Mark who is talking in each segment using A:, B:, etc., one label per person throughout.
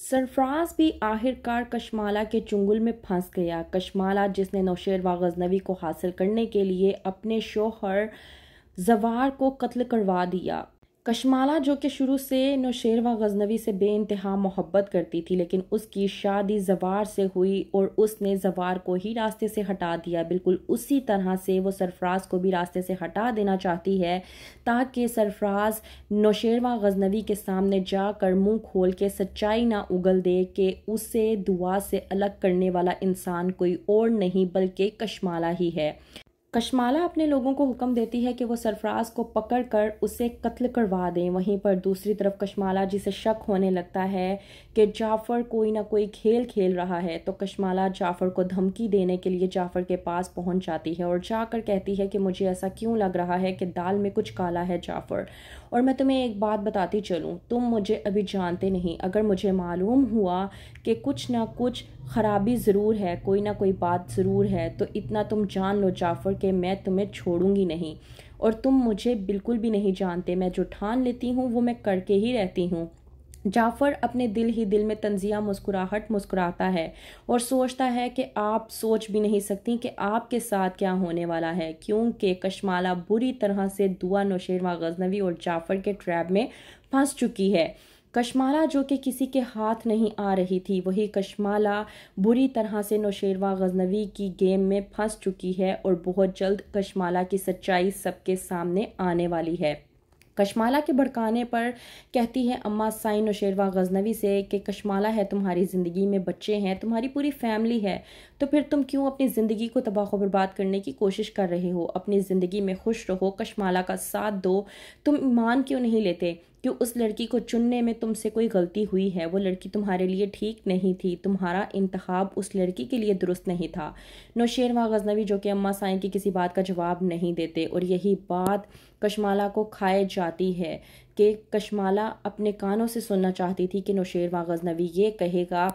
A: सरफराज भी आखिरकार कशमाला के चुंगल में फंस गया कशमाला जिसने नौशेर व गजनवी को हासिल करने के लिए अपने शोहर जवार को कत्ल करवा दिया कशमाला जो कि शुरू से नौशेरवा गजनवी से बे इंतहा मोहब्बत करती थी लेकिन उसकी शादी जवार से हुई और उसने जवार को ही रास्ते से हटा दिया बिल्कुल उसी तरह से वो सरफराज को भी रास्ते से हटा देना चाहती है ताकि सरफराज नौशेरवा गजनवी के सामने जाकर मुंह खोल के सच्चाई ना उगल दे कि उसे दुआ से अलग करने वाला इंसान कोई और नहीं बल्कि कशमाला ही है कशमाला अपने लोगों को हुक्म देती है कि वो सरफराज को पकड़ कर उसे कत्ल करवा दें वहीं पर दूसरी तरफ कशमाला जिसे शक होने लगता है कि जाफ़र कोई ना कोई खेल खेल रहा है तो कशमाला जाफ़र को धमकी देने के लिए जाफ़र के पास पहुंच जाती है और जाकर कहती है कि मुझे ऐसा क्यों लग रहा है कि दाल में कुछ काला है जाफ़र और मैं तुम्हें एक बात बताती चलूँ तुम मुझे अभी जानते नहीं अगर मुझे मालूम हुआ कि कुछ ना कुछ ख़राबी ज़रूर है कोई ना कोई बात ज़रूर है तो इतना तुम जान लो जाफ़र कि मैं तुम्हें छोड़ूंगी नहीं और तुम मुझे बिल्कुल भी नहीं जानते मैं जो ठान लेती हूँ वो मैं करके ही रहती हूँ जाफ़र अपने दिल ही दिल में तंजिया मुस्कुराहट मुस्कुराता है और सोचता है कि आप सोच भी नहीं सकती कि आपके साथ क्या होने वाला है क्योंकि कश्माला बुरी तरह से दुआ नौशेरवा गजनवी और जाफ़र के ट्रैप में फंस चुकी है कशमाला जो कि किसी के हाथ नहीं आ रही थी वही कशमाला बुरी तरह से नौशेरवा गजनवी की गेम में फंस चुकी है और बहुत जल्द कशमाला की सच्चाई सबके सामने आने वाली है कशमाला के भड़काने पर कहती है अम्मा साइन नौशेरवा गजनवी से कि कशमाला है तुम्हारी ज़िंदगी में बच्चे हैं तुम्हारी पूरी फैमिली है तो फिर तुम क्यों अपनी ज़िंदगी को तबाह बर्बाद करने की कोशिश कर रहे हो अपनी ज़िंदगी में खुश रहो कशमाला का साथ दो तुम ईमान क्यों नहीं लेते कि उस लड़की को चुनने में तुमसे कोई गलती हुई है वो लड़की तुम्हारे लिए ठीक नहीं थी तुम्हारा इंतखब उस लड़की के लिए दुरुस्त नहीं था नौशेर वहाँ गजनवी जो कि अम्मा साई की किसी बात का जवाब नहीं देते और यही बात कशमाला को खाए जाती है कि कशमाला अपने कानों से सुनना चाहती थी कि नौशेर व गजनवी ये कहेगा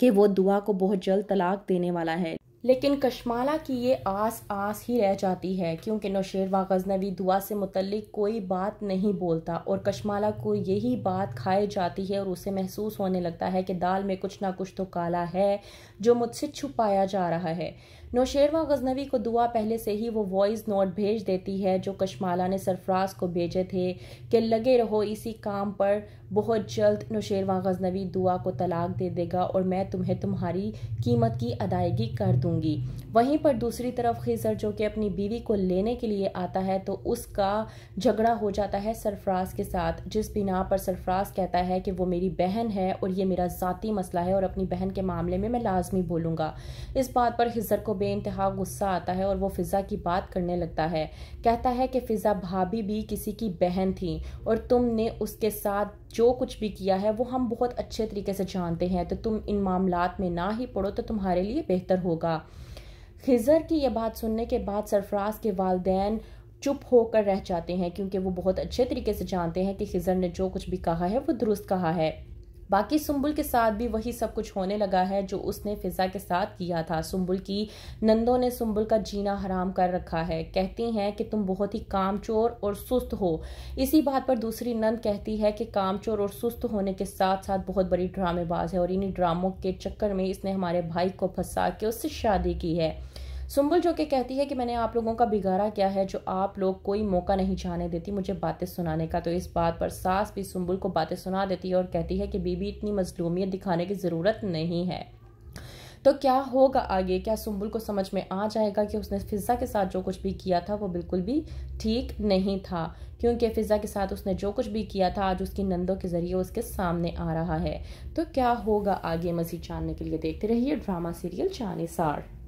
A: कि वो दुआ को बहुत जल्द तलाक देने वाला है लेकिन कश्माला की ये आस आस ही रह जाती है क्योंकि नौशेरवा गजनवी दुआ से मुतलिक कोई बात नहीं बोलता और कश्माला को यही बात खाई जाती है और उसे महसूस होने लगता है कि दाल में कुछ ना कुछ तो काला है जो मुझसे छुपाया जा रहा है नौशेरवा गजनवी को दुआ पहले से ही वो वॉइस नोट भेज देती है जो कश्माला ने सरफराज को भेजे थे कि लगे रहो इसी काम पर बहुत जल्द नौशेरवा गजनवी दुआ को तलाक दे देगा और मैं तुम्हें तुम्हारी कीमत की अदायगी कर दूँ रखूंगी वहीं पर दूसरी तरफ खिजर जो कि अपनी बीवी को लेने के लिए आता है तो उसका झगड़ा हो जाता है सरफराज के साथ जिस बिना पर सरफराज कहता है कि वो मेरी बहन है और ये मेरा ज़ाती मसला है और अपनी बहन के मामले में मैं लाजमी बोलूँगा इस बात पर खिजर को बेानतहा गुस्सा आता है और वो फ़िज़ा की बात करने लगता है कहता है कि फ़िज़ा भाभी भी किसी की बहन थी और तुमने उसके साथ जो कुछ भी किया है वो हम बहुत अच्छे तरीके से जानते हैं तो तुम इन मामला में ना ही पढ़ो तो तुम्हारे लिए बेहतर होगा खिज़र की यह बात सुनने के बाद सरफराज के वालदेन चुप होकर रह जाते हैं क्योंकि वो बहुत अच्छे तरीके से जानते हैं कि खिज़र ने जो कुछ भी कहा है वो दुरुस्त कहा है बाकी सुम्बुल के साथ भी वही सब कुछ होने लगा है जो उसने फिजा के साथ किया था सुम्बुल की नंदों ने सुम्बुल का जीना हराम कर रखा है कहती हैं कि तुम बहुत ही कामचोर और सुस्त हो इसी बात पर दूसरी नंद कहती है कि कामचोर और सुस्त होने के साथ साथ बहुत बड़ी ड्रामेबाज है और इन्हीं ड्रामों के चक्कर में इसने हमारे भाई को फंसा के उससे शादी की है सुम्बुल जो कि कहती है कि मैंने आप लोगों का बिगाड़ा क्या है जो आप लोग कोई मौका नहीं जाने देती मुझे बातें सुनाने का तो इस बात पर सास भी सुम्बुल को बातें सुना देती है और कहती है कि बीबी इतनी मजलूमियत दिखाने की ज़रूरत नहीं है तो क्या होगा आगे क्या सुम्बुल को समझ में आ जाएगा कि उसने फिज़ा के साथ जो कुछ भी किया था वो बिल्कुल भी ठीक नहीं था क्योंकि फिज़ा के साथ उसने जो कुछ भी किया था आज उसकी नंदों के ज़रिए उसके सामने आ रहा है तो क्या होगा आगे मज़ीद जानने के लिए देखते रहिए ड्रामा सीरियल सार